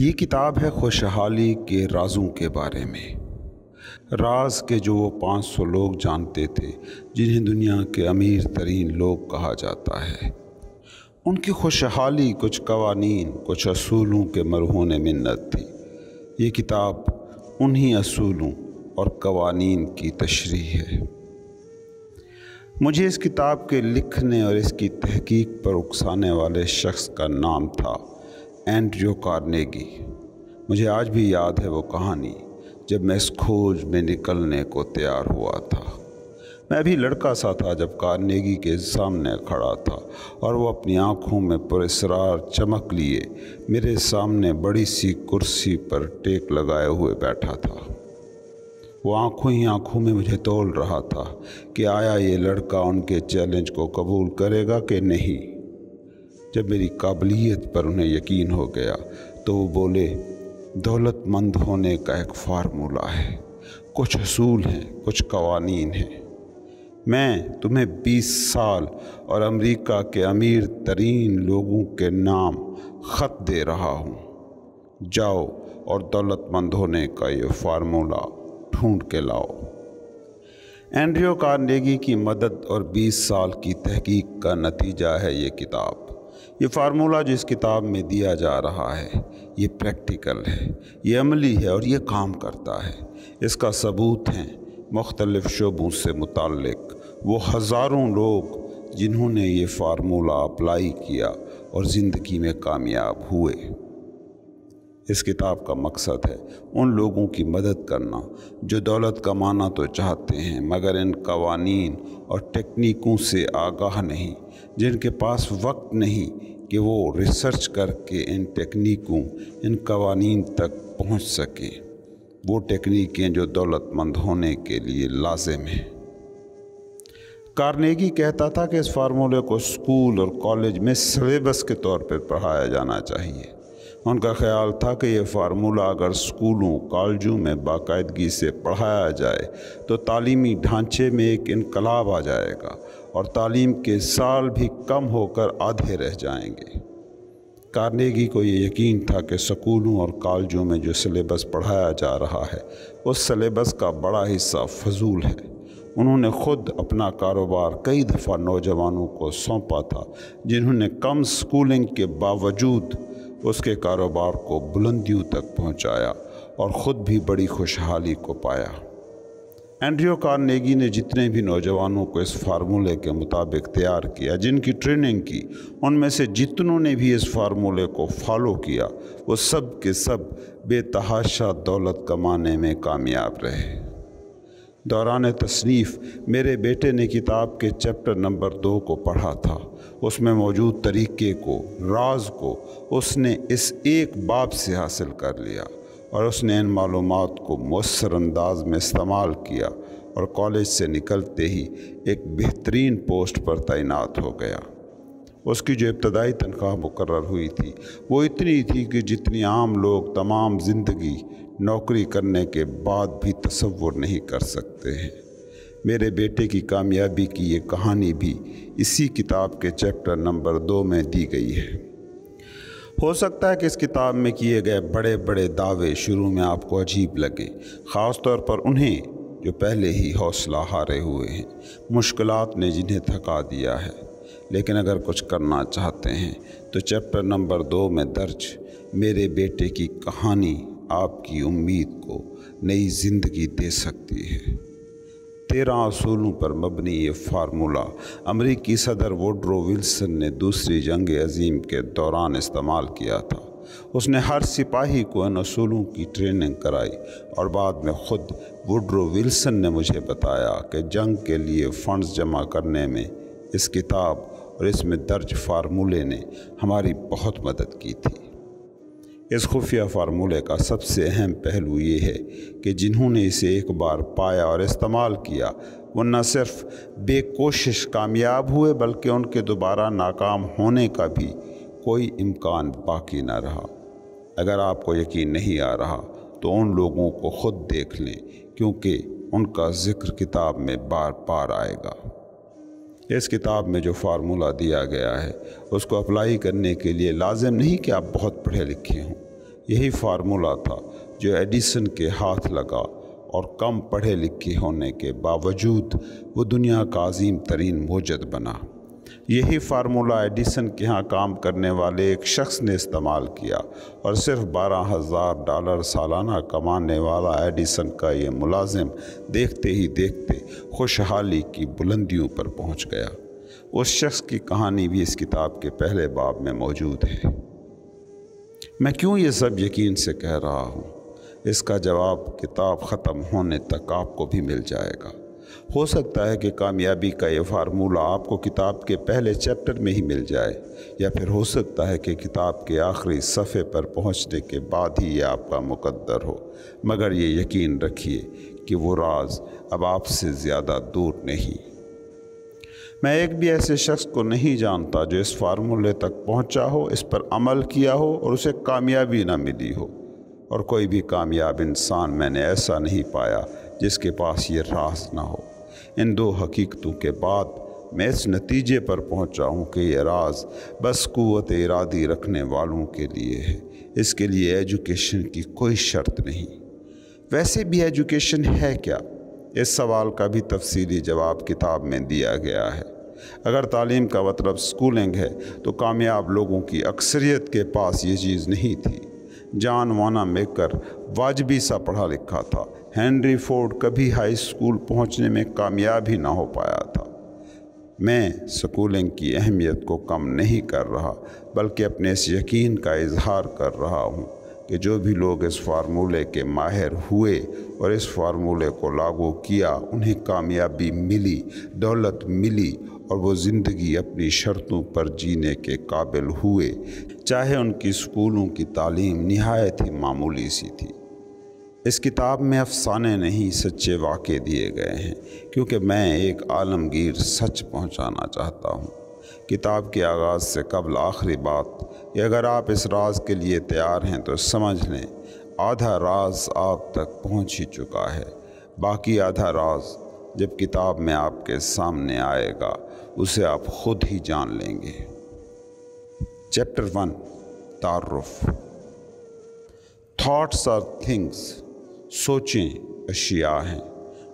ये किताब है खुशहाली के राजों के बारे में राज के जो वो 500 लोग जानते थे जिन्हें दुनिया के अमीर तरीन लोग कहा जाता है उनकी खुशहाली कुछ कवानीन कुछ असूलों के मरहून मन्नत थी ये किताब उन्हीं असूलों और कवानीन की तशरी है मुझे इस किताब के लिखने और इसकी तहकीक पर उकसाने वाले शख्स का नाम था एंड्रियो कार्नेगी मुझे आज भी याद है वो कहानी जब मैं इस खोज में निकलने को तैयार हुआ था मैं भी लड़का सा था जब कार्नेगी के सामने खड़ा था और वो अपनी आँखों में पुरसरार चमक लिए मेरे सामने बड़ी सी कुर्सी पर टेक लगाए हुए बैठा था वो आँखों ही आँखों में मुझे तोल रहा था कि आया ये लड़का उनके चैलेंज को कबूल करेगा कि नहीं जब मेरी काबिलियत पर उन्हें यकीन हो गया तो वो बोले दौलतमंद होने का एक फार्मूला है कुछ असूल हैं कुछ कवानीन हैं मैं तुम्हें 20 साल और अमेरिका के अमीर तरीन लोगों के नाम ख़त दे रहा हूँ जाओ और दौलतमंद होने का ये फार्मूला ढूंढ के लाओ एंड्रियो कार्नेगी की मदद और 20 साल की तहकीक का नतीजा है ये किताब ये फार्मूला जो इस किताब में दिया जा रहा है ये प्रैक्टिकल है ये अमली है और ये काम करता है इसका सबूत हैं मुख्तलफ़ शोबों से मुतल वो हज़ारों लोग जिन्होंने ये फार्मूला अप्लाई किया और ज़िंदगी में कामयाब हुए इस किताब का मकसद है उन लोगों की मदद करना जो दौलत कमाना तो चाहते हैं मगर इन कवानीन और टेक्निकों से आगाह नहीं जिनके पास वक्त नहीं कि वो रिसर्च करके इन टेक्निकों इन कवानीन तक पहुंच सकें वो टेक्निकें जो दौलतमंद होने के लिए लाजिम हैं कारनेगी कहता था कि इस फार्मूले को स्कूल और कॉलेज में सिलेबस के तौर पर पढ़ाया जाना चाहिए उनका ख्याल था कि यह फार्मूला अगर स्कूलों कॉलेजों में बाकायदगी से पढ़ाया जाए तो तालीमी ढांचे में एक इनकलाब आ जाएगा और तालीम के साल भी कम होकर आधे रह जाएंगे कारनेगी को ये यकीन था कि स्कूलों और कॉलेजों में जो सलेबस पढ़ाया जा रहा है उस सलेबस का बड़ा हिस्सा फजूल है उन्होंने खुद अपना कारोबार कई दफ़ा नौजवानों को सौंपा था जिन्होंने कम स्कूलिंग के बावजूद उसके कारोबार को बुलंदियों तक पहुंचाया और ख़ुद भी बड़ी खुशहाली को पाया एंड्रियो कार्नेगी ने जितने भी नौजवानों को इस फार्मूले के मुताबिक तैयार किया जिनकी ट्रेनिंग की उनमें से जितनों ने भी इस फार्मूले को फॉलो किया वो सब के सब बेतहाशा दौलत कमाने में कामयाब रहे दौरान तसनीफ़ मेरे बेटे ने किताब के चैप्टर नंबर दो को पढ़ा था उसमें मौजूद तरीक़े को राज को उसने इस एक बाप से हासिल कर लिया और उसने इन मालूम को मौसर अंदाज में इस्तेमाल किया और कॉलेज से निकलते ही एक बेहतरीन पोस्ट पर तैनात हो गया उसकी जो इब्तदाई तनख्वाह मुकर हुई थी वो इतनी थी कि जितनी आम लोग तमाम ज़िंदगी नौकरी करने के बाद भी तस्वुर नहीं कर सकते हैं मेरे बेटे की कामयाबी की ये कहानी भी इसी किताब के चैप्टर नंबर दो में दी गई है हो सकता है कि इस किताब में किए गए बड़े बड़े दावे शुरू में आपको अजीब लगे ख़ास तौर पर उन्हें जो पहले ही हौसला हारे हुए हैं मुश्किल ने जिन्हें थका दिया है लेकिन अगर कुछ करना चाहते हैं तो चैप्टर नंबर दो में दर्ज मेरे बेटे की कहानी आपकी उम्मीद को नई ज़िंदगी दे सकती है तेरह असूलों पर मबनी ये फार्मूला अमरीकी सदर वोड्रो विल्सन ने दूसरी जंग अजीम के दौरान इस्तेमाल किया था उसने हर सिपाही को इन असूलों की ट्रेनिंग कराई और बाद में ख़ुद वुड्रो विल्सन ने मुझे बताया कि जंग के लिए फ़ंड्स जमा करने में इस किताब और इसमें दर्ज फार्मूले ने हमारी बहुत मदद की थी इस खुफिया फार्मूले का सबसे अहम पहलू ये है कि जिन्होंने इसे एक बार पाया और इस्तेमाल किया वो न सिर्फ बेकोशिश कामयाब हुए बल्कि उनके दोबारा नाकाम होने का भी कोई इम्कान बाकी ना रहा अगर आपको यकीन नहीं आ रहा तो उन लोगों को ख़ुद देख लें क्योंकि उनका ज़िक्र किताब में बार बार आएगा इस किताब में जो फार्मूला दिया गया है उसको अप्लाई करने के लिए लाजम नहीं कि आप बहुत पढ़े लिखे हों यही फार्मूला था जो एडिसन के हाथ लगा और कम पढ़े लिखे होने के बावजूद वो दुनिया का अजीम तरीन मोजद बना यही फार्मूला एडिसन के यहाँ काम करने वाले एक शख्स ने इस्तेमाल किया और सिर्फ बारह हज़ार डॉलर सालाना कमाने वाला एडिसन का ये मुलाजिम देखते ही देखते खुशहाली की बुलंदियों पर पहुँच गया उस शख्स की कहानी भी इस किताब के पहले बाब में मौजूद है मैं क्यों ये सब यकीन से कह रहा हूँ इसका जवाब किताब ख़त्म होने तक आपको भी मिल जाएगा हो सकता है कि कामयाबी का ये फार्मूला आपको किताब के पहले चैप्टर में ही मिल जाए या फिर हो सकता है कि किताब के आखिरी सफ़े पर पहुंचने के बाद ही ये आपका मुकद्दर हो मगर ये यकीन रखिए कि वो राज अब आपसे ज़्यादा दूर नहीं मैं एक भी ऐसे शख्स को नहीं जानता जो इस फार्मूले तक पहुंचा हो इस पर अमल किया हो और उसे कामयाबी ना मिली हो और कोई भी कामयाब इंसान मैंने ऐसा नहीं पाया जिसके पास ये रास ना हो इन दो हकीकतों के बाद मैं इस नतीजे पर पहुंचा हूं कि यह राज बस क़वत इरादी रखने वालों के लिए है इसके लिए एजुकेशन की कोई शर्त नहीं वैसे भी एजुकेशन है क्या इस सवाल का भी तफसीली जवाब किताब में दिया गया है अगर तालीम का मतलब स्कूलिंग है तो कामयाब लोगों की अक्सरियत के पास ये चीज़ नहीं थी जान वाना मेकर वाजबी सा पढ़ा लिखा था हेनरी फोर्ड कभी हाई स्कूल पहुंचने में कामयाब ही ना हो पाया था मैं स्कूलिंग की अहमियत को कम नहीं कर रहा बल्कि अपने इस यकीन का इजहार कर रहा हूँ कि जो भी लोग इस फार्मूले के माहिर हुए और इस फार्मूले को लागू किया उन्हें कामयाबी मिली दौलत मिली और वो ज़िंदगी अपनी शर्तों पर जीने के काबिल हुए चाहे उनकी स्कूलों की तालीम नहायत ही मामूली सी थी इस किताब में अफसाने नहीं सच्चे वाक़े दिए गए हैं क्योंकि मैं एक आलमगीर सच पहुंचाना चाहता हूं। किताब के आगाज़ से कबल आखिरी बात कि अगर आप इस राज के लिए तैयार हैं तो समझ लें आधा राज आप तक पहुंच ही चुका है बाकी आधा राज जब किताब में आपके सामने आएगा उसे आप खुद ही जान लेंगे चैप्टर वन तारफ थाट्स आर थिंग्स सोचें अशिया हैं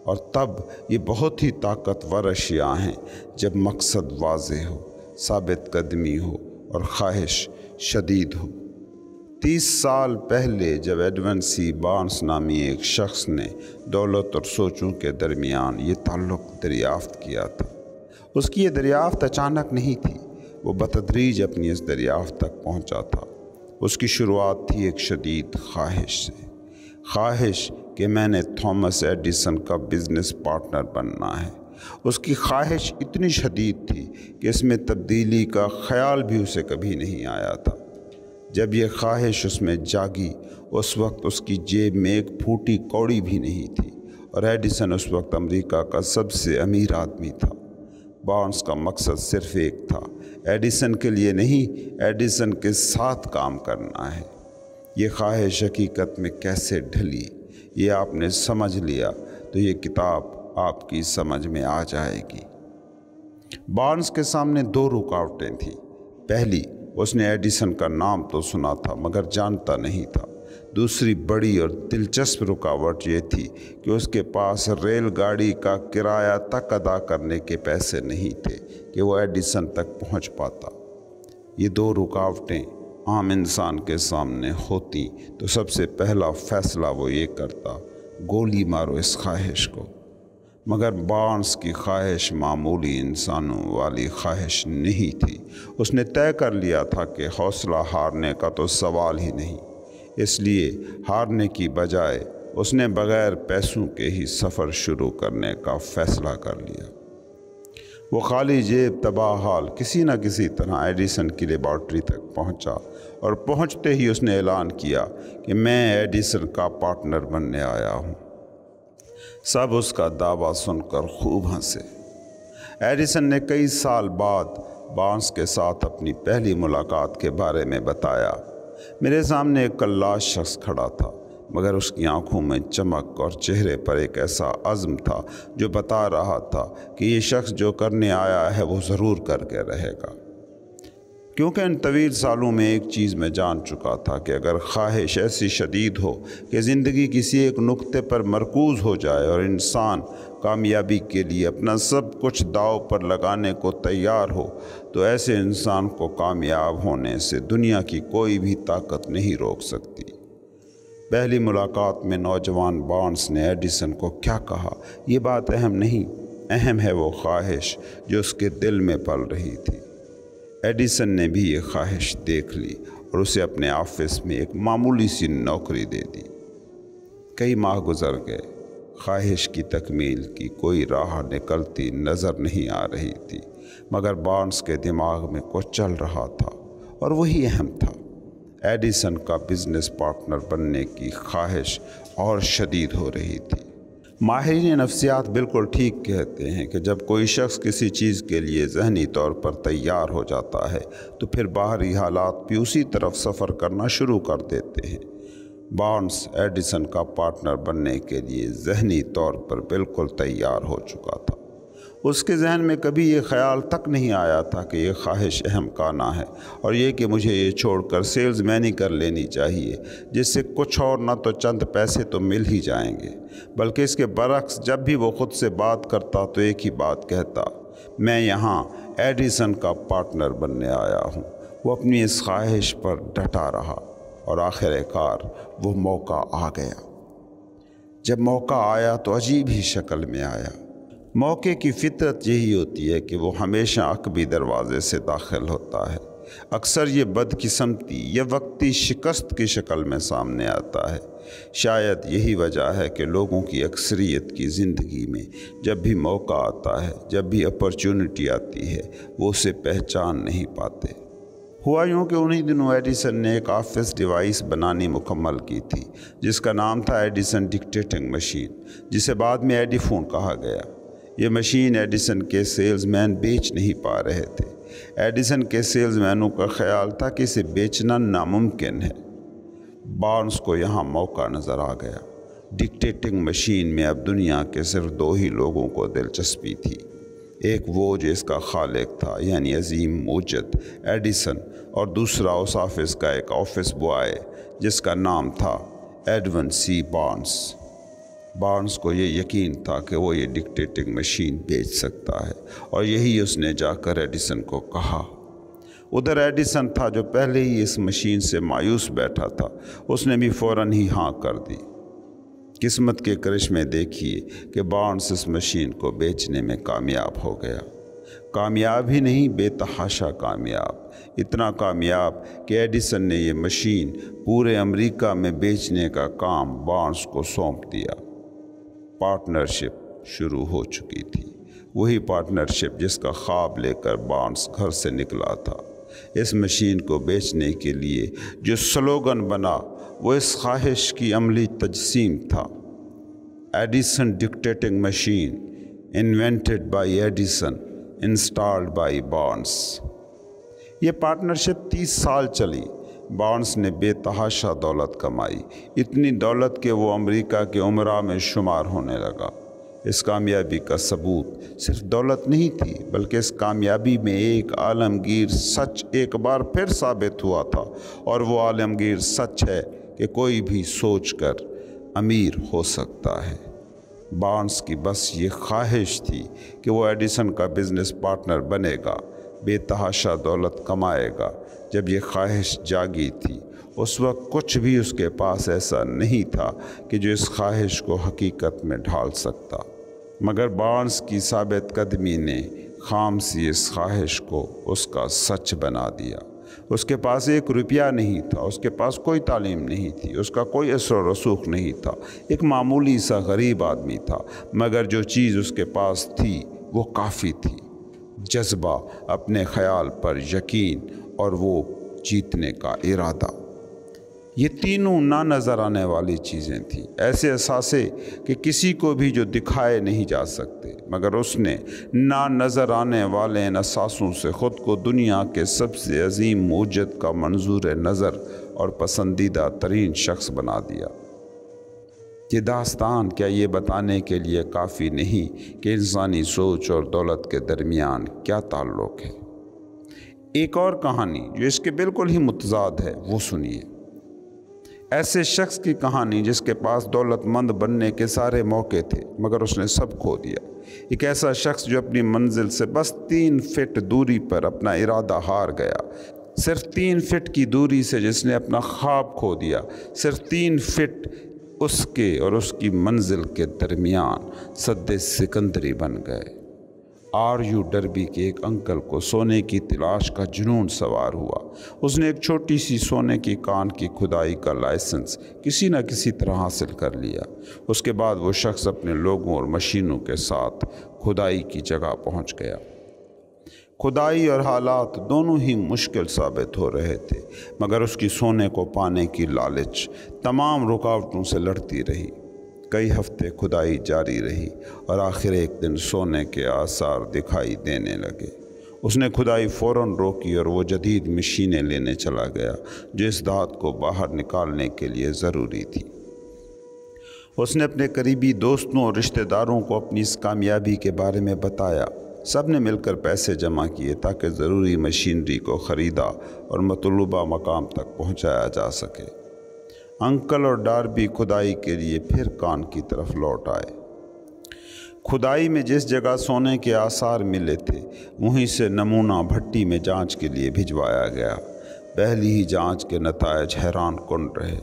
और तब ये बहुत ही ताकतवर अशिया हैं जब मकसद वाज हो साबित कदमी हो और ख्वाहिश शदीद हो तीस साल पहले जब एडवेंसी बानस नामी एक शख्स ने दौलत और सोचों के दरमियान ये ताल्लुक़ दरियाफ्त किया था उसकी ये दरियाफ्त अचानक नहीं थी वो बतदरीज अपनी इस दरियाफ्त तक पहुंचा था उसकी शुरुआत थी एक शदीद ख्वाहिश से ख्वाहिश कि मैंने थॉमस एडिसन का बिजनेस पार्टनर बनना है उसकी ख्वाहिश इतनी शदीद थी कि इसमें तब्दीली का ख्याल भी उसे कभी नहीं आया था जब यह ख्वाहिश उसमें जागी उस वक्त उसकी जेब में एक फूटी कौड़ी भी नहीं थी और एडिसन उस वक्त अमेरिका का सबसे अमीर आदमी था बॉन्स का मकसद सिर्फ एक था एडिसन के लिए नहीं एडिसन के साथ काम करना है ये ख्वाहिश हकीकत में कैसे ढली ये आपने समझ लिया तो ये किताब आपकी समझ में आ जाएगी बार्न्स के सामने दो रुकावटें थीं पहली उसने एडिसन का नाम तो सुना था मगर जानता नहीं था दूसरी बड़ी और दिलचस्प रुकावट ये थी कि उसके पास रेलगाड़ी का किराया तक अदा करने के पैसे नहीं थे कि वो एडिसन तक पहुंच पाता ये दो रुकावटें आम इंसान के सामने होती तो सबसे पहला फ़ैसला वो ये करता गोली मारो इस ख्वाहिश को मगर बांस की ख्वाहिश मामूली इंसानों वाली ख्वाहिश नहीं थी उसने तय कर लिया था कि हौसला हारने का तो सवाल ही नहीं इसलिए हारने की बजाय उसने बग़ैर पैसों के ही सफ़र शुरू करने का फ़ैसला कर लिया वो खाली जेब तबाह हाल किसी न किसी तरह एडिसन की लेबॉर्ट्री तक पहुंचा और पहुंचते ही उसने ऐलान किया कि मैं एडिसन का पार्टनर बनने आया हूं। सब उसका दावा सुनकर खूब हंसे एडिसन ने कई साल बाद बांस के साथ अपनी पहली मुलाकात के बारे में बताया मेरे सामने एक कल्लाश शख्स खड़ा था मगर उसकी आंखों में चमक और चेहरे पर एक ऐसा अज़म था जो बता रहा था कि ये शख्स जो करने आया है वो ज़रूर करके रहेगा क्योंकि इन तवील सालों में एक चीज़ मैं जान चुका था कि अगर ख्वाहिश ऐसी शदीद हो कि ज़िंदगी किसी एक नुक्ते पर मरकूज़ हो जाए और इंसान कामयाबी के लिए अपना सब कुछ दाव पर लगाने को तैयार हो तो ऐसे इंसान को कामयाब होने से दुनिया की कोई भी ताकत नहीं रोक सकती पहली मुलाकात में नौजवान बॉन्स ने एडिसन को क्या कहा ये बात अहम नहीं अहम है वो ख्वाहिश जो उसके दिल में पल रही थी एडिसन ने भी ये ख्वाहिश देख ली और उसे अपने ऑफिस में एक मामूली सी नौकरी दे दी कई माह गुजर गए ख्वाहिश की तकमील की कोई राह निकलती नज़र नहीं आ रही थी मगर बॉन्स के दिमाग में कुछ चल रहा था और वही अहम था एडिसन का बिजनेस पार्टनर बनने की ख्वाहिश और शदीद हो रही थी माहरीन नफ्सियात बिल्कुल ठीक कहते हैं कि जब कोई शख्स किसी चीज़ के लिए जहनी तौर पर तैयार हो जाता है तो फिर बाहरी हालात भी उसी तरफ सफ़र करना शुरू कर देते हैं बॉन्स एडिसन का पार्टनर बनने के लिए जहनी तौर पर बिल्कुल तैयार हो चुका था उसके जहन में कभी ये ख्याल तक नहीं आया था कि ये ख्वाहिश अहम काना है और ये कि मुझे ये छोड़कर सेल्स मैनी कर लेनी चाहिए जिससे कुछ और ना तो चंद पैसे तो मिल ही जाएंगे बल्कि इसके बरक्स जब भी वो ख़ुद से बात करता तो एक ही बात कहता मैं यहाँ एडिसन का पार्टनर बनने आया हूँ वो अपनी इस ख्वाहिश पर डटा रहा और आखिरकार वो मौका आ गया जब मौका आया तो अजीब ही शक्ल में आया मौके की फितरत यही होती है कि वो हमेशा अकबी दरवाज़े से दाखिल होता है अक्सर ये बदकिस्मती या वक्ती शिकस्त की शक्ल में सामने आता है शायद यही वजह है कि लोगों की अक्सरियत की ज़िंदगी में जब भी मौका आता है जब भी अपॉर्चुनिटी आती है वो उसे पहचान नहीं पाते हुआ यूँ कि उन्हीं दिनों एडिसन ने एक ऑफिस डिवाइस बनानी मुकम्मल की थी जिसका नाम था एडिसन डिक्टेटिंग मशीन जिसे बाद में एडीफोन कहा गया ये मशीन एडिसन के सेल्समैन बेच नहीं पा रहे थे एडिसन के सेल्समैनों का ख्याल था कि इसे बेचना नामुमकिन है बॉन्स को यहाँ मौका नज़र आ गया डिक्टेटिंग मशीन में अब दुनिया के सिर्फ दो ही लोगों को दिलचस्पी थी एक वो जो इसका खालिक था यानी अजीम मोजद एडिसन और दूसरा उस ऑफिस का एक ऑफिस बॉय जिसका नाम था एडवन सी बॉन्स बार्न्स को ये यकीन था कि वो ये डिक्टेटिंग मशीन बेच सकता है और यही उसने जाकर एडिसन को कहा उधर एडिसन था जो पहले ही इस मशीन से मायूस बैठा था उसने भी फ़ौर ही हाँ कर दी किस्मत के करिश्मे देखिए कि बॉन्ड्स इस मशीन को बेचने में कामयाब हो गया कामयाब ही नहीं बेतहाशा कामयाब इतना कामयाब कि एडिसन ने यह मशीन पूरे अमेरिका में बेचने का काम बार्न्स को सौंप दिया पार्टनरशिप शुरू हो चुकी थी वही पार्टनरशिप जिसका ख्वाब लेकर बांस घर से निकला था इस मशीन को बेचने के लिए जो स्लोगन बना वो इस ख्वाहिश की अमली तजसीम था Edison dictating machine invented by Edison installed by Barnes ये पार्टनरशिप 30 साल चली बॉन्स ने बेतहाशा दौलत कमाई इतनी दौलत के वो अमेरिका के उमरा में शुमार होने लगा इस कामयाबी का सबूत सिर्फ दौलत नहीं थी बल्कि इस कामयाबी में एक आलमगीर सच एक बार फिर साबित हुआ था और वो आलमगीर सच है कि कोई भी सोच कर अमीर हो सकता है बार्न्स की बस ये ख्वाहिश थी कि वो एडिसन का बिजनेस पार्टनर बनेगा बेतहाशा दौलत कमाएगा जब ये ख्वाहिश जागी थी उस वक्त कुछ भी उसके पास ऐसा नहीं था कि जो इस ख्वाहिश को हकीकत में ढाल सकता मगर बार्न्स की साबित कदमी ने खाम सी इस ख्वाहिश को उसका सच बना दिया उसके पास एक रुपया नहीं था उसके पास कोई तालीम नहीं थी उसका कोई असर रसूख नहीं था एक मामूली सा गरीब आदमी था मगर जो चीज़ उसके पास थी वो काफ़ी थी जज्बा अपने ख्याल पर यकीन और वो जीतने का इरादा ये तीनों ना नज़र आने वाली चीज़ें थीं ऐसे असासे कि किसी को भी जो दिखाए नहीं जा सकते मगर उसने ना नज़र आने वाले इन असासों से ख़ुद को दुनिया के सबसे अजीम मोजत का मंजूर नज़र और पसंदीदा तरीन शख्स बना दिया ये दास्तान क्या ये बताने के लिए काफ़ी नहीं कि इंसानी सोच और दौलत के दरमियान क्या ताल्लुक़ है एक और कहानी जो इसके बिल्कुल ही मुतजाद है वो सुनिए ऐसे शख्स की कहानी जिसके पास दौलतमंद बनने के सारे मौके थे मगर उसने सब खो दिया एक ऐसा शख्स जो अपनी मंजिल से बस तीन फिट दूरी पर अपना इरादा हार गया सिर्फ तीन फिट की दूरी से जिसने अपना ख्वाब खो दिया सिर्फ तीन फिट उसके और उसकी मंजिल के दरमियान सद सिकंदरी बन गए आर यू डरबी के एक अंकल को सोने की तलाश का जुनून सवार हुआ उसने एक छोटी सी सोने की कान की खुदाई का लाइसेंस किसी न किसी तरह हासिल कर लिया उसके बाद वो शख्स अपने लोगों और मशीनों के साथ खुदाई की जगह पहुंच गया खुदाई और हालात दोनों ही मुश्किल साबित हो रहे थे मगर उसकी सोने को पाने की लालच तमाम रुकावटों से लड़ती रही कई हफ्ते खुदाई जारी रही और आखिर एक दिन सोने के आसार दिखाई देने लगे उसने खुदाई फ़ौर रोकी और वो जदीद मशीनें लेने चला गया जो इस दात को बाहर निकालने के लिए ज़रूरी थी उसने अपने करीबी दोस्तों और रिश्तेदारों को अपनी इस कामयाबी के बारे में बताया सब ने मिलकर पैसे जमा किए ताकि ज़रूरी मशीनरी को ख़रीदा और मतलूबा मकाम तक पहुँचाया जा सके अंकल और भी खुदाई के लिए फिर कान की तरफ लौट आए खुदाई में जिस जगह सोने के आसार मिले थे वहीं से नमूना भट्टी में जांच के लिए भिजवाया गया पहली ही जांच के नतज हैरान कन रहे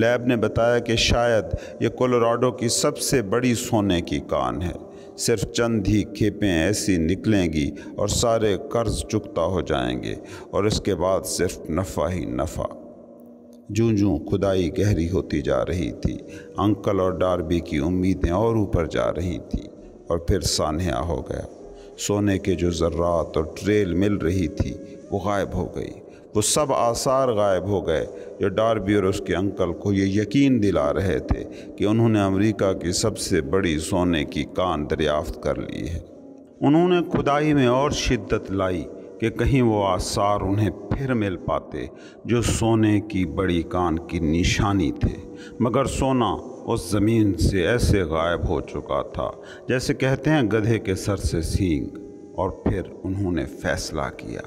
लैब ने बताया कि शायद ये कोलोराडो की सबसे बड़ी सोने की कान है सिर्फ चंद ही खेपें ऐसी निकलेंगी और सारे कर्ज चुकता हो जाएंगे और इसके बाद सिर्फ नफ़ा ही नफ़ा जू जू खुदाई गहरी होती जा रही थी अंकल और डार्बी की उम्मीदें और ऊपर जा रही थी और फिर सानहा हो गया सोने के जो ज़र्रात और ट्रेल मिल रही थी वो गायब हो गई वो सब आसार गायब हो गए जो डार्बी और उसके अंकल को ये यकीन दिला रहे थे कि उन्होंने अमेरिका की सबसे बड़ी सोने की कान दरियाफ्त कर ली है उन्होंने खुदाई में और शिद्दत लाई कि कहीं वो आसार उन्हें फिर मिल पाते जो सोने की बड़ी कान की निशानी थे मगर सोना उस ज़मीन से ऐसे गायब हो चुका था जैसे कहते हैं गधे के सर से सींग और फिर उन्होंने फैसला किया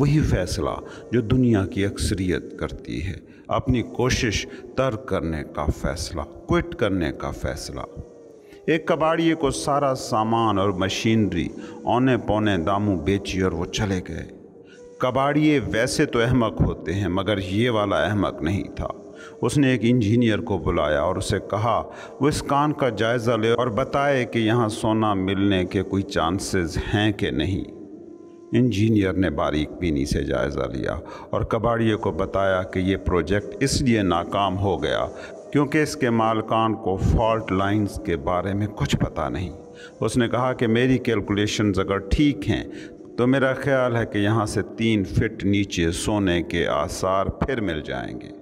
वही फैसला जो दुनिया की अक्सरियत करती है अपनी कोशिश तर्क करने का फैसला क्विट करने का फैसला एक कबाड़िए को सारा सामान और मशीनरी औने पौने दामों बेची और वो चले गए कबाड़िए वैसे तो अहमक होते हैं मगर ये वाला अहमक नहीं था उसने एक इंजीनियर को बुलाया और उसे कहा वो इस कान का जायज़ा ले और बताए कि यहाँ सोना मिलने के कोई चांसेस हैं कि नहीं इंजीनियर ने बारीक बीनी से जायज़ा लिया और कबाड़िए को बताया कि ये प्रोजेक्ट इसलिए नाकाम हो गया क्योंकि इसके मालकान को फॉल्ट लाइंस के बारे में कुछ पता नहीं उसने कहा कि मेरी कैलकुलेशन अगर ठीक हैं तो मेरा ख्याल है कि यहाँ से तीन फिट नीचे सोने के आसार फिर मिल जाएंगे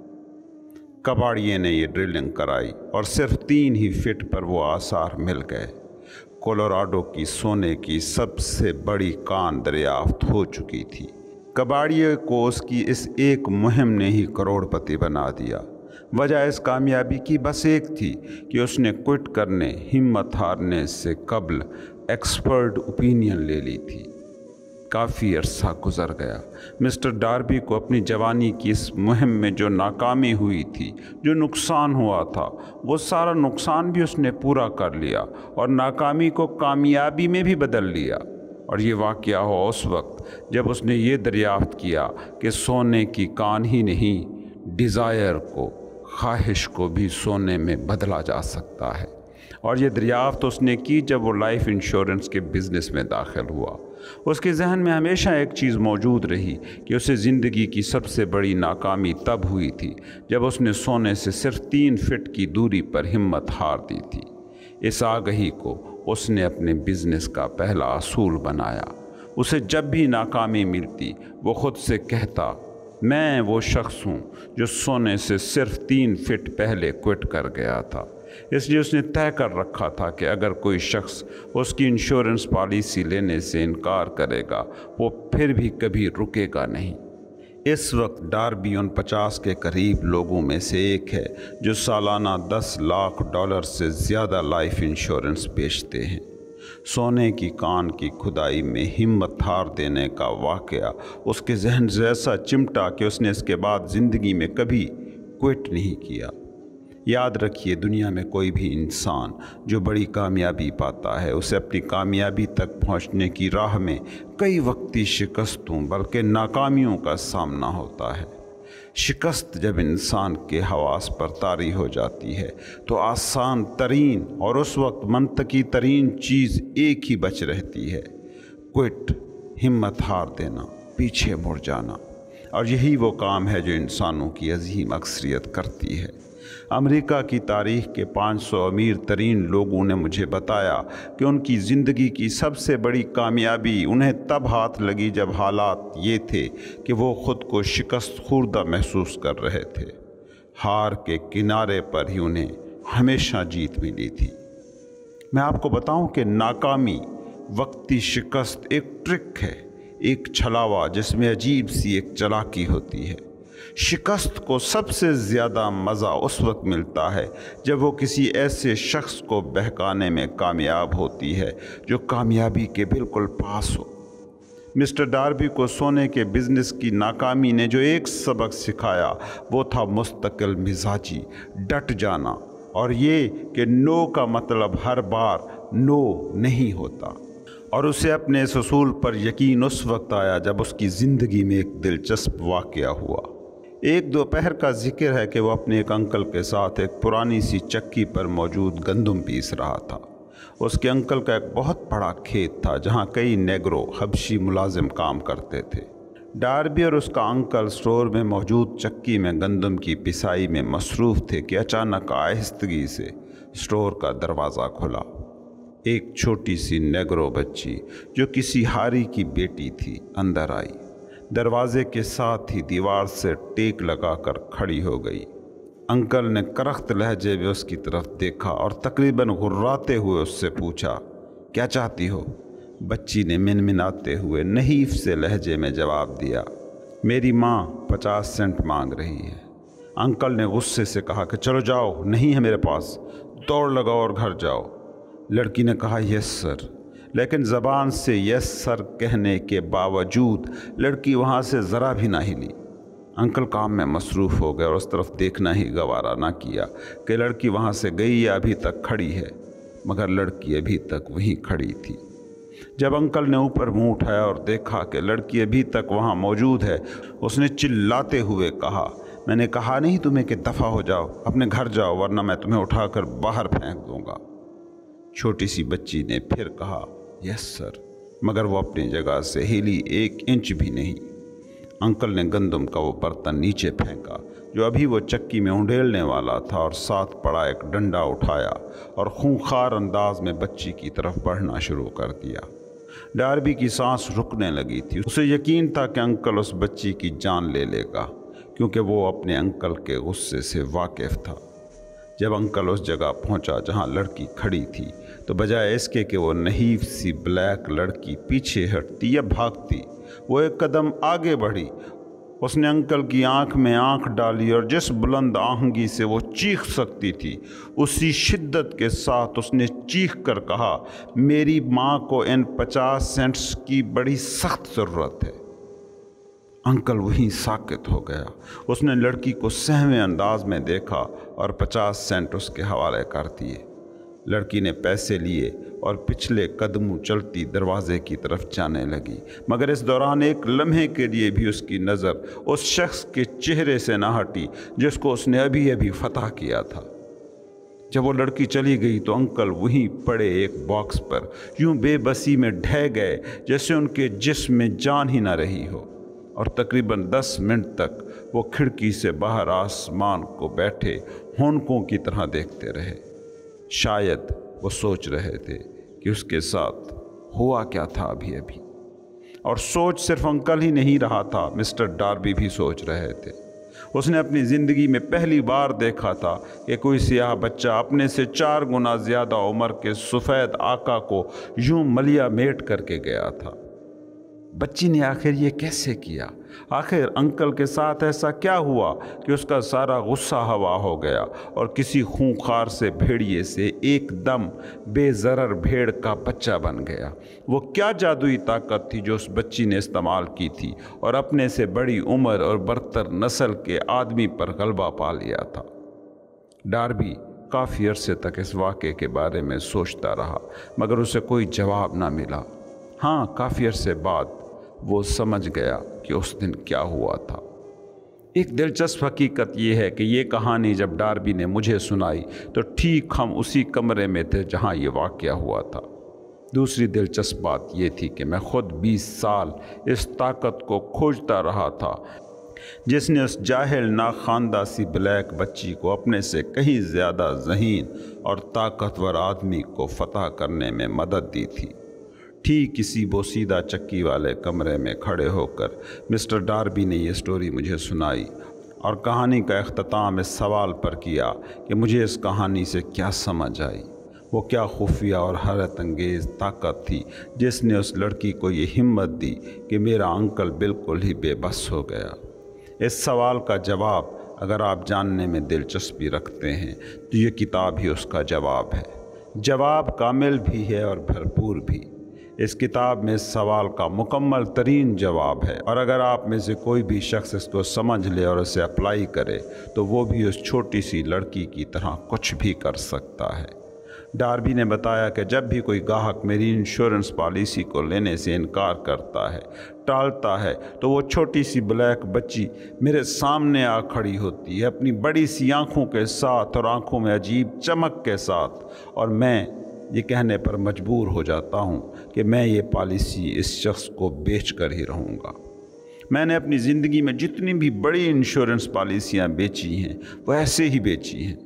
कबाड़िए ने यह ड्रिलिंग कराई और सिर्फ तीन ही फिट पर वो आसार मिल गए कोलोराडो की सोने की सबसे बड़ी कान दरियाफ्त हो चुकी थी कबाड़िए को उसकी इस एक मुहिम ने ही करोड़पति बना दिया वजह इस कामयाबी की बस एक थी कि उसने क्विट करने हिम्मत हारने से कबल एक्सपर्ट ओपिनियन ले ली थी काफ़ी अरसा गुजर गया मिस्टर डार्बी को अपनी जवानी की इस मुहिम में जो नाकामी हुई थी जो नुकसान हुआ था वो सारा नुकसान भी उसने पूरा कर लिया और नाकामी को कामयाबी में भी बदल लिया और ये वाक़ हो उस वक्त जब उसने ये दरियाफ्त किया कि सोने की कान ही नहीं डिज़ायर को ख्वाहिश को भी सोने में बदला जा सकता है और ये दरियाफ्त उसने की जब वो लाइफ इंश्योरेंस के बिज़नेस में दाखिल हुआ उसके जहन में हमेशा एक चीज़ मौजूद रही कि उसे ज़िंदगी की सबसे बड़ी नाकामी तब हुई थी जब उसने सोने से सिर्फ तीन फिट की दूरी पर हिम्मत हार दी थी इस आगही को उसने अपने बिजनेस का पहला असूल बनाया उसे जब भी नाकामी मिलती वो खुद से कहता मैं वो शख्स हूँ जो सोने से सिर्फ तीन फिट पहले क्विट कर गया था इसलिए उसने तय कर रखा था कि अगर कोई शख्स उसकी इंश्योरेंस पॉलिसी लेने से इनकार करेगा वो फिर भी कभी रुकेगा नहीं इस वक्त डारबी उन पचास के करीब लोगों में से एक है जो सालाना दस लाख डॉलर से ज़्यादा लाइफ इंश्योरेंस बेचते हैं सोने की कान की खुदाई में हिम्मत हार देने का वाक़ उसके जहन जैसा चिमटा कि उसने इसके बाद ज़िंदगी में कभी क्विट नहीं किया याद रखिए दुनिया में कोई भी इंसान जो बड़ी कामयाबी पाता है उसे अपनी कामयाबी तक पहुंचने की राह में कई वक्ती शिकस्तों बल्कि नाकामियों का सामना होता है शिकस्त जब इंसान के हवास पर तारी हो जाती है तो आसान तरीन और उस वक्त मनतकी तरीन चीज़ एक ही बच रहती है क्विट हिम्मत हार देना पीछे मुड़ जाना और यही वो काम है जो इंसानों की अजीम अक्सरियत करती है अमेरिका की तारीख के 500 अमीर तरीन लोगों ने मुझे बताया कि उनकी ज़िंदगी की सबसे बड़ी कामयाबी उन्हें तब हाथ लगी जब हालात ये थे कि वो ख़ुद को शिकस्त खुर्दा महसूस कर रहे थे हार के किनारे पर ही उन्हें हमेशा जीत मिली थी मैं आपको बताऊं कि नाकामी वक्ती शिकस्त एक ट्रिक है एक छलावा जिसमें अजीब सी एक चलाकी होती है शिकस्त को सबसे ज़्यादा मज़ा उस वक्त मिलता है जब वो किसी ऐसे शख्स को बहकाने में कामयाब होती है जो कामयाबी के बिल्कुल पास हो मिस्टर डार्बी को सोने के बिजनेस की नाकामी ने जो एक सबक सिखाया वो था मुस्तकिल मिजाजी डट जाना और ये कि नो का मतलब हर बार नो नहीं होता और उसे अपने इस पर यकीन उस वक्त आया जब उसकी ज़िंदगी में एक दिलचस्प वाक़ हुआ एक दोपहर का जिक्र है कि वह अपने एक अंकल के साथ एक पुरानी सी चक्की पर मौजूद गंदम पीस रहा था उसके अंकल का एक बहुत बड़ा खेत था जहाँ कई नेगरो हबशी मुलाजिम काम करते थे डारबी और उसका अंकल स्टोर में मौजूद चक्की में गंदम की पिसाई में मसरूफ़ थे कि अचानक आहिस्तगी से स्टोर का दरवाज़ा खुला एक छोटी सी नेगरो बच्ची जो किसी हारी की बेटी थी अंदर आई दरवाजे के साथ ही दीवार से टेक लगाकर खड़ी हो गई अंकल ने करख्त लहजे में उसकी तरफ देखा और तकरीबन गुर्राते हुए उससे पूछा क्या चाहती हो बच्ची ने मिनमिनाते हुए नहीफ से लहजे में जवाब दिया मेरी माँ पचास सेंट मांग रही है अंकल ने गुस्से से कहा कि चलो जाओ नहीं है मेरे पास दौड़ लगाओ और घर जाओ लड़की ने कहा यस सर लेकिन ज़बान से यस सर कहने के बावजूद लड़की वहाँ से ज़रा भी ना हिली अंकल काम में मसरूफ़ हो गए और उस तरफ देखना ही गवारा ना किया कि लड़की वहाँ से गई या अभी तक खड़ी है मगर लड़की अभी तक वहीं खड़ी थी जब अंकल ने ऊपर मुंह उठाया और देखा कि लड़की अभी तक वहाँ मौजूद है उसने चिल्लाते हुए कहा मैंने कहा नहीं तुम्हें कि दफ़ा हो जाओ अपने घर जाओ वरना मैं तुम्हें उठाकर बाहर फेंक दूँगा छोटी सी बच्ची ने फिर कहा यस सर मगर वो अपनी जगह से हिली एक इंच भी नहीं अंकल ने गंदम का वो बर्तन नीचे फेंका जो अभी वो चक्की में उंडेलने वाला था और साथ पड़ा एक डंडा उठाया और खूंखार अंदाज में बच्ची की तरफ बढ़ना शुरू कर दिया डारबी की सांस रुकने लगी थी उसे यकीन था कि अंकल उस बच्ची की जान ले लेगा क्योंकि वो अपने अंकल के गुस्से से वाकिफ था जब अंकल उस जगह पहुंचा जहां लड़की खड़ी थी तो बजाय इसके कि वो नहीफ सी ब्लैक लड़की पीछे हटती या भागती वो एक कदम आगे बढ़ी उसने अंकल की आंख में आंख डाली और जिस बुलंद आहंगी से वो चीख सकती थी उसी शिद्दत के साथ उसने चीख कर कहा मेरी माँ को इन पचास सेंट्स की बड़ी सख्त ज़रूरत है अंकल वहीं साकित हो गया उसने लड़की को सहमे अंदाज में देखा और पचास सेंट उसके हवाले कर दिए लड़की ने पैसे लिए और पिछले कदमों चलती दरवाजे की तरफ जाने लगी मगर इस दौरान एक लम्हे के लिए भी उसकी नज़र उस शख्स के चेहरे से ना हटी जिसको उसने अभी अभी फतह किया था जब वो लड़की चली गई तो अंकल वहीं पड़े एक बॉक्स पर यूं बेबसी में ढह गए जैसे उनके जिस्म में जान ही ना रही हो और तकरीबन दस मिनट तक वो खिड़की से बाहर आसमान को बैठे होनकों की तरह देखते रहे शायद वो सोच रहे थे कि उसके साथ हुआ क्या था अभी अभी और सोच सिर्फ अंकल ही नहीं रहा था मिस्टर डार्बी भी सोच रहे थे उसने अपनी ज़िंदगी में पहली बार देखा था कि कोई सियाह बच्चा अपने से चार गुना ज़्यादा उम्र के सफ़ेद आका को यूं मलिया मेट करके गया था बच्ची ने आखिर ये कैसे किया आखिर अंकल के साथ ऐसा क्या हुआ कि उसका सारा गुस्सा हवा हो गया और किसी खूंखार से भेड़िए से एकदम बेजरर भेड़ का बच्चा बन गया वो क्या जादुई ताकत थी जो उस बच्ची ने इस्तेमाल की थी और अपने से बड़ी उम्र और बरतर नस्ल के आदमी पर गलबा पा लिया था भी काफ़ी अरसे तक इस वाक़े के बारे में सोचता रहा मगर उसे कोई जवाब ना मिला हाँ काफ़ी अरसे बाद वो समझ गया कि उस दिन क्या हुआ था एक दिलचस्प हकीकत यह है कि ये कहानी जब डार्बी ने मुझे सुनाई तो ठीक हम उसी कमरे में थे जहाँ ये वाक़ हुआ था दूसरी दिलचस्प बात यह थी कि मैं खुद 20 साल इस ताकत को खोजता रहा था जिसने उस जाहिल ना सी ब्लैक बच्ची को अपने से कहीं ज़्यादा जहीन और ताकतवर आदमी को फतह करने में मदद दी थी ठीक किसी बोसीदा चक्की वाले कमरे में खड़े होकर मिस्टर डार्बी ने यह स्टोरी मुझे सुनाई और कहानी का अख्ताम इस सवाल पर किया कि मुझे इस कहानी से क्या समझ आई वो क्या खुफिया और हैरत अंगेज़ ताकत थी जिसने उस लड़की को ये हिम्मत दी कि मेरा अंकल बिल्कुल ही बेबस हो गया इस सवाल का जवाब अगर आप जानने में दिलचस्पी रखते हैं तो ये किताब ही उसका जवाब है जवाब कामिल भी है और भरपूर भी इस किताब में इस सवाल का मुकम्मल तरीन जवाब है और अगर आप में से कोई भी शख्स इसको समझ ले और इसे अप्लाई करे तो वो भी उस छोटी सी लड़की की तरह कुछ भी कर सकता है डार्बी ने बताया कि जब भी कोई गाहक मेरी इंश्योरेंस पॉलिसी को लेने से इनकार करता है टालता है तो वो छोटी सी ब्लैक बच्ची मेरे सामने आ खड़ी होती है अपनी बड़ी सी आँखों के साथ और आँखों में अजीब चमक के साथ और मैं ये कहने पर मजबूर हो जाता हूँ कि मैं ये पॉलिसी इस शख्स को बेच कर ही रहूँगा मैंने अपनी ज़िंदगी में जितनी भी बड़ी इंश्योरेंस पॉलिसियाँ बेची हैं वो ऐसे ही बेची हैं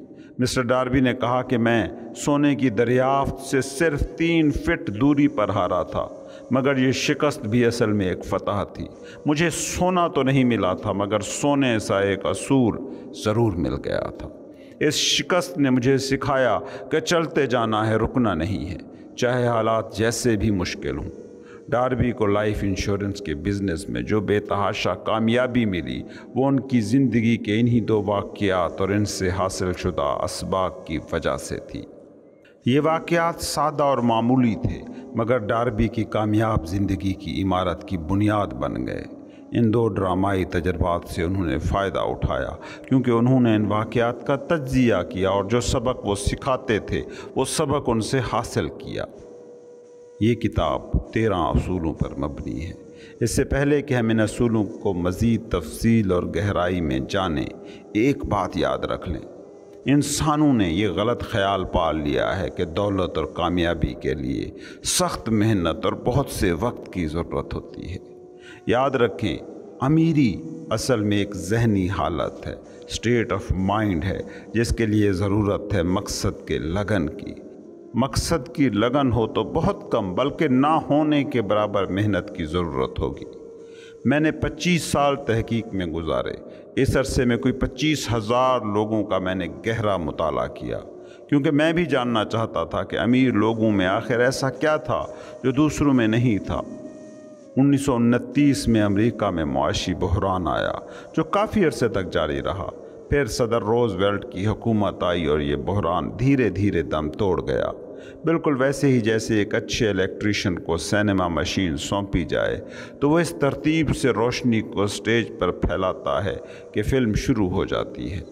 मिस्टर डार्बी ने कहा कि मैं सोने की दरियाफ्त से सिर्फ तीन फिट दूरी पर हारा था मगर ये शिकस्त भी असल में एक फतह थी मुझे सोना तो नहीं मिला था मगर सोने सा एक असूर ज़रूर मिल गया था इस शिकस्त ने मुझे सिखाया कि चलते जाना है रुकना नहीं है चाहे हालात जैसे भी मुश्किल हों डारबी को लाइफ इंश्योरेंस के बिजनेस में जो बेतहाशा कामयाबी मिली वो उनकी ज़िंदगी के इन्हीं दो वाक़ात और इनसे हासिल शुदा इसबाक की वजह से थी ये वाक़ात सादा और मामूली थे मगर डारबी की कामयाब ज़िंदगी की इमारत की बुनियाद बन गए इन दो ड्रामाई तजर्बात से उन्होंने फ़ायदा उठाया क्योंकि उन्होंने इन वाक़ात का तज्जिया किया और जो सबक वो सिखाते थे वो सबक उनसे हासिल किया ये किताब तेरह असूलों पर मबनी है इससे पहले कि हम इन असूलों को मज़ीद तफसील और गहराई में जाने एक बात याद रख लें इंसानों ने यह गलत ख्याल पाल लिया है कि दौलत और कामयाबी के लिए सख्त मेहनत और बहुत से वक्त की ज़रूरत होती है याद रखें अमीरी असल में एक जहनी हालत है स्टेट ऑफ माइंड है जिसके लिए ज़रूरत है मकसद के लगन की मकसद की लगन हो तो बहुत कम बल्कि ना होने के बराबर मेहनत की ज़रूरत होगी मैंने 25 साल तहकीक में गुजारे इस अरसे में कोई पच्चीस हज़ार लोगों का मैंने गहरा मुताला किया क्योंकि मैं भी जानना चाहता था कि अमीर लोगों में आखिर ऐसा क्या था जो दूसरों में नहीं था उन्नीस में अमेरिका में मुआशी बहरान आया जो काफ़ी अरसे तक जारी रहा फिर सदर रोजवेल्ट की हुकूमत आई और ये बहरान धीरे धीरे दम तोड़ गया बिल्कुल वैसे ही जैसे एक अच्छे इलेक्ट्रिशियन को सिनेमा मशीन सौंपी जाए तो वह इस तरतीब से रोशनी को स्टेज पर फैलाता है कि फ़िल्म शुरू हो जाती है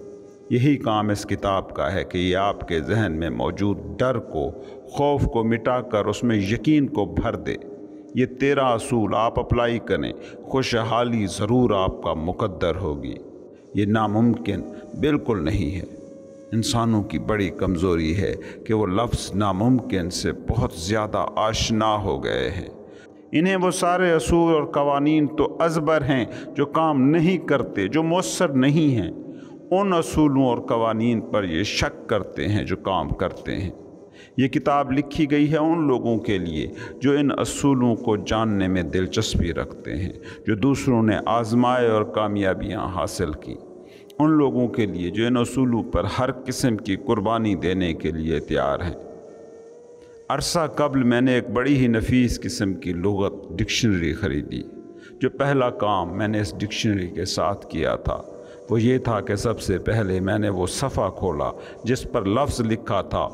यही काम इस किताब का है कि ये आपके जहन में मौजूद डर को खौफ को मिटाकर उसमें यकीन को भर दे ये तेरह असूल आप अप्लाई करें खुशहाली ज़रूर आपका मुकद्दर होगी ये नामुमकिन बिल्कुल नहीं है इंसानों की बड़ी कमज़ोरी है कि वो लफ्ज़ नामुमकिन से बहुत ज़्यादा आशना हो गए हैं इन्हें वो सारे असूल और कवानीन तो अजबर हैं जो काम नहीं करते जो मौसर नहीं हैं उन असूलों और कवानीन पर ये शक करते हैं जो काम करते हैं ये किताब लिखी गई है उन लोगों के लिए जो इन असूलों को जानने में दिलचस्पी रखते हैं जो दूसरों ने आजमाए और कामयाबियाँ हासिल की उन लोगों के लिए जो इन असूलों पर हर किस्म की कुर्बानी देने के लिए तैयार हैं अरसा कबल मैंने एक बड़ी ही नफीस किस्म की लगत डिक्शनरी ख़रीदी जो पहला काम मैंने इस डिक्शनरी के साथ किया था वो ये था कि सबसे पहले मैंने वो सफ़ा खोला जिस पर लफ्ज़ लिखा था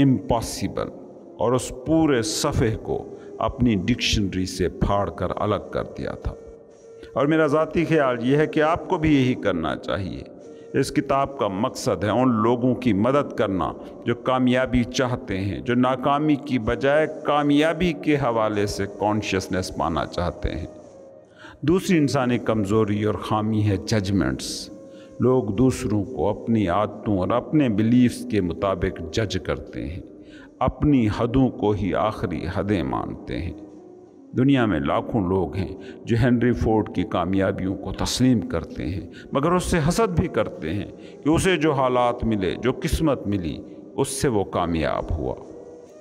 इम्पॉसिबल और उस पूरे सफ़े को अपनी डिक्शनरी से फाड़ कर अलग कर दिया था और मेरा ज़ाती ख्याल ये है कि आपको भी यही करना चाहिए इस किताब का मकसद है उन लोगों की मदद करना जो कामयाबी चाहते हैं जो नाकामी की बजाय कामयाबी के हवाले से कॉन्शियसनेस पाना चाहते हैं दूसरी इंसानी कमज़ोरी और खामी है जजमेंट्स लोग दूसरों को अपनी आदतों और अपने बिलीव्स के मुताबिक जज करते हैं अपनी हदों को ही आखिरी हदें मानते हैं दुनिया में लाखों लोग हैं जो हेनरी फोर्ड की कामयाबियों को तस्लीम करते हैं मगर उससे हसद भी करते हैं कि उसे जो हालात मिले जो किस्मत मिली उससे वो कामयाब हुआ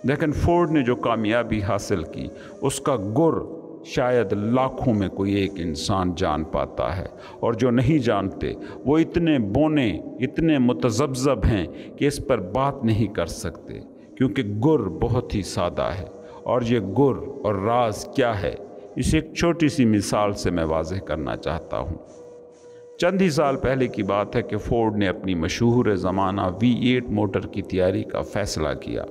लेकिन फोर्ड ने जो कामयाबी हासिल की उसका गुर शायद लाखों में कोई एक इंसान जान पाता है और जो नहीं जानते वो इतने बोने इतने मुतजबजब हैं कि इस पर बात नहीं कर सकते क्योंकि गुर बहुत ही सादा है और ये गुर और राज क्या है इसे एक छोटी सी मिसाल से मैं वाज करना चाहता हूँ चंद ही साल पहले की बात है कि फोर्ड ने अपनी मशहूर ज़माना वी एट मोटर की तैयारी का फ़ैसला किया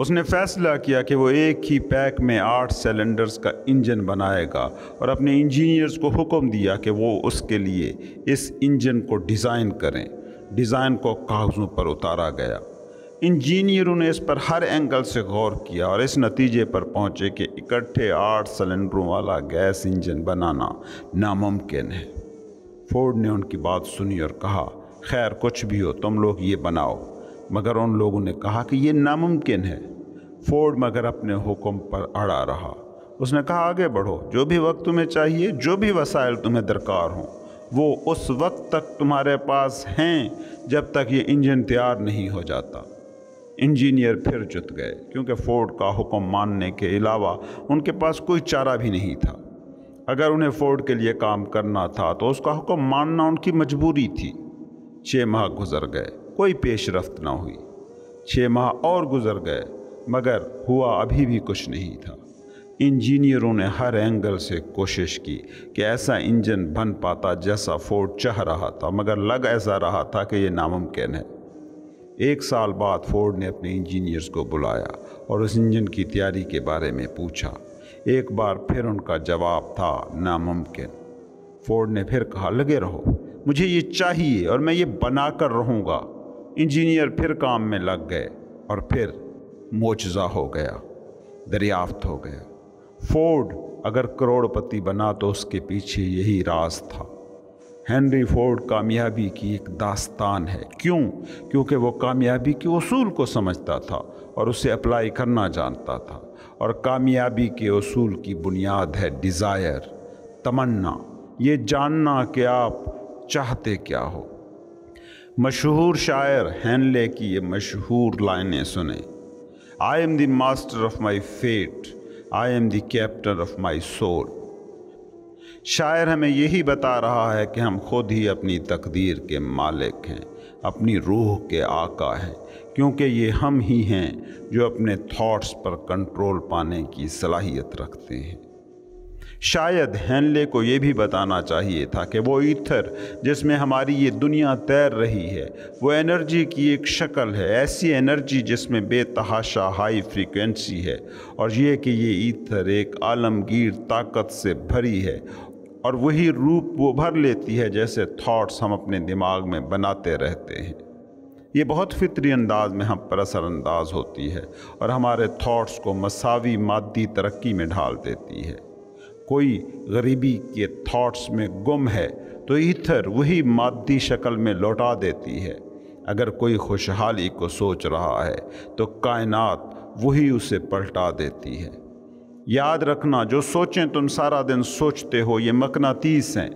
उसने फैसला किया कि वो एक ही पैक में आठ सिलेंडर्स का इंजन बनाएगा और अपने इंजीनियर्स को हुक्म दिया कि वो उसके लिए इस इंजन को डिज़ाइन करें डिज़ाइन को कागज़ों पर उतारा गया इंजीनियरों ने इस पर हर एंगल से गौर किया और इस नतीजे पर पहुंचे कि इकट्ठे आठ सिलेंडरों वाला गैस इंजन बनाना नामुमकिन है फोर्ड ने उनकी बात सुनी और कहा खैर कुछ भी हो तुम लोग ये बनाओ मगर उन लोगों ने कहा कि ये नामुमकिन है फोर्ड मगर अपने हुक्म पर अड़ा रहा उसने कहा आगे बढ़ो जो भी वक्त तुम्हें चाहिए जो भी वसाइल तुम्हें दरकार हों वो उस वक्त तक तुम्हारे पास हैं जब तक ये इंजन तैयार नहीं हो जाता इंजीनियर फिर जुट गए क्योंकि फोर्ड का हुक्म मानने के अलावा उनके पास कोई चारा भी नहीं था अगर उन्हें फोर्ड के लिए काम करना था तो उसका हुक्म मानना उनकी मजबूरी थी छः माह गुजर गए कोई रफ्त ना हुई छः माह और गुजर गए मगर हुआ अभी भी कुछ नहीं था इंजीनियरों ने हर एंगल से कोशिश की कि ऐसा इंजन बन पाता जैसा फोर्ड चाह रहा था मगर लग ऐसा रहा था कि यह नामुमकिन है एक साल बाद फोर्ड ने अपने इंजीनियर्स को बुलाया और उस इंजन की तैयारी के बारे में पूछा एक बार फिर उनका जवाब था नामुमकिन फोर्ड ने फिर कहा लगे रहो मुझे ये चाहिए और मैं ये बना कर रहूँगा इंजीनियर फिर काम में लग गए और फिर मोजजा हो गया दरियाफ्त हो गया फोर्ड अगर करोड़पति बना तो उसके पीछे यही राज था हेनरी फोर्ड कामयाबी की एक दास्तान है क्यों क्योंकि वो कामयाबी के असूल को समझता था और उसे अप्लाई करना जानता था और कामयाबी के असूल की बुनियाद है डिज़ायर तमन्ना ये जानना कि आप चाहते क्या हो मशहूर शायर हैनले की ये मशहूर लाइनें सुने I am the master of my fate I am the captain of my soul शायर हमें यही बता रहा है कि हम खुद ही अपनी तकदीर के मालिक हैं अपनी रूह के आका हैं क्योंकि ये हम ही हैं जो अपने थॉट्स पर कंट्रोल पाने की सलाहियत रखते हैं शायद हेनले को ये भी बताना चाहिए था कि वो ईथर जिसमें हमारी ये दुनिया तैर रही है वो एनर्जी की एक शक्ल है ऐसी एनर्जी जिसमें बेतहाशा हाई फ्रीक्वेंसी है और ये कि ये ईथर एक आलमगीर ताकत से भरी है और वही रूप वो भर लेती है जैसे थॉट्स हम अपने दिमाग में बनाते रहते हैं ये बहुत फितरी अंदाज में हम पर असरअंदाज होती है और हमारे थॉट्स को मसावी मादी तरक्की में ढाल देती है कोई गरीबी के थॉट्स में गुम है तो ईथर वही मादी शक्ल में लौटा देती है अगर कोई खुशहाली को सोच रहा है तो कायनात वही उसे पलटा देती है याद रखना जो सोचें तुम सारा दिन सोचते हो ये मकनातीस हैं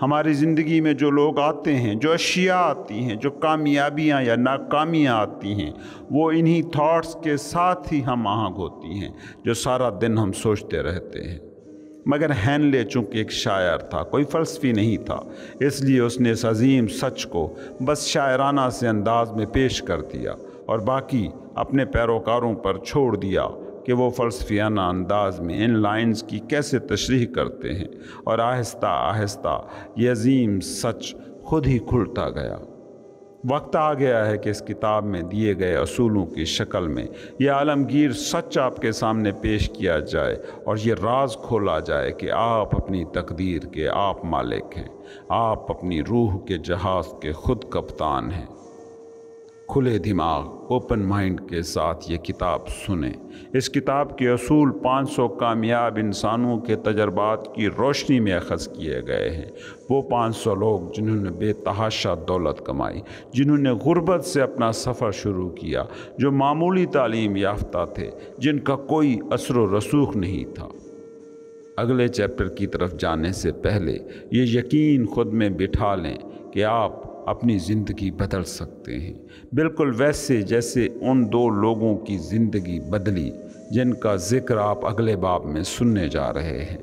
हमारी ज़िंदगी में जो लोग आते हैं जो अशिया आती हैं जो कामयाबियाँ या नाकामियाँ आती हैं वो इन्हीं थाट्स के साथ ही हम आहंग होती हैं जो सारा दिन हम सोचते रहते हैं मगर हैनले चूँकि एक शायर था कोई फ़लसफ़ी नहीं था इसलिए उसने इस अजीम सच को बस शायराना से अंदाज में पेश कर दिया और बाकी अपने पैरोकारों पर छोड़ दिया कि वो फ़लसफियाना अंदाज में इन लाइंस की कैसे तशरी करते हैं और आहिस्ता आहिस्ता ये अजीम सच खुद ही खुलता गया वक्त आ गया है कि इस किताब में दिए गए असूलों की शक्ल में यह आलमगीर सच आपके सामने पेश किया जाए और ये राज खोला जाए कि आप अपनी तकदीर के आप मालिक हैं आप अपनी रूह के जहाज़ के खुद कप्तान हैं खुले दिमाग ओपन माइंड के साथ ये किताब सुने इस किताब के असूल 500 कामयाब इंसानों के तजर्बात की रोशनी में अखज़ किए गए हैं वो 500 लोग जिन्होंने बेतहाशा दौलत कमाई जिन्होंने गुर्बत से अपना सफ़र शुरू किया जो मामूली तालीम याफ्ता थे जिनका कोई असर रसूख नहीं था अगले चैप्टर की तरफ जाने से पहले ये यकीन खुद में बिठा लें कि आप अपनी ज़िंदगी बदल सकते हैं बिल्कुल वैसे जैसे उन दो लोगों की ज़िंदगी बदली जिनका ज़िक्र आप अगले बाब में सुनने जा रहे हैं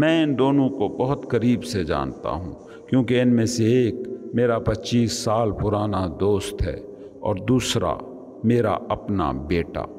मैं इन दोनों को बहुत करीब से जानता हूँ क्योंकि इनमें से एक मेरा 25 साल पुराना दोस्त है और दूसरा मेरा अपना बेटा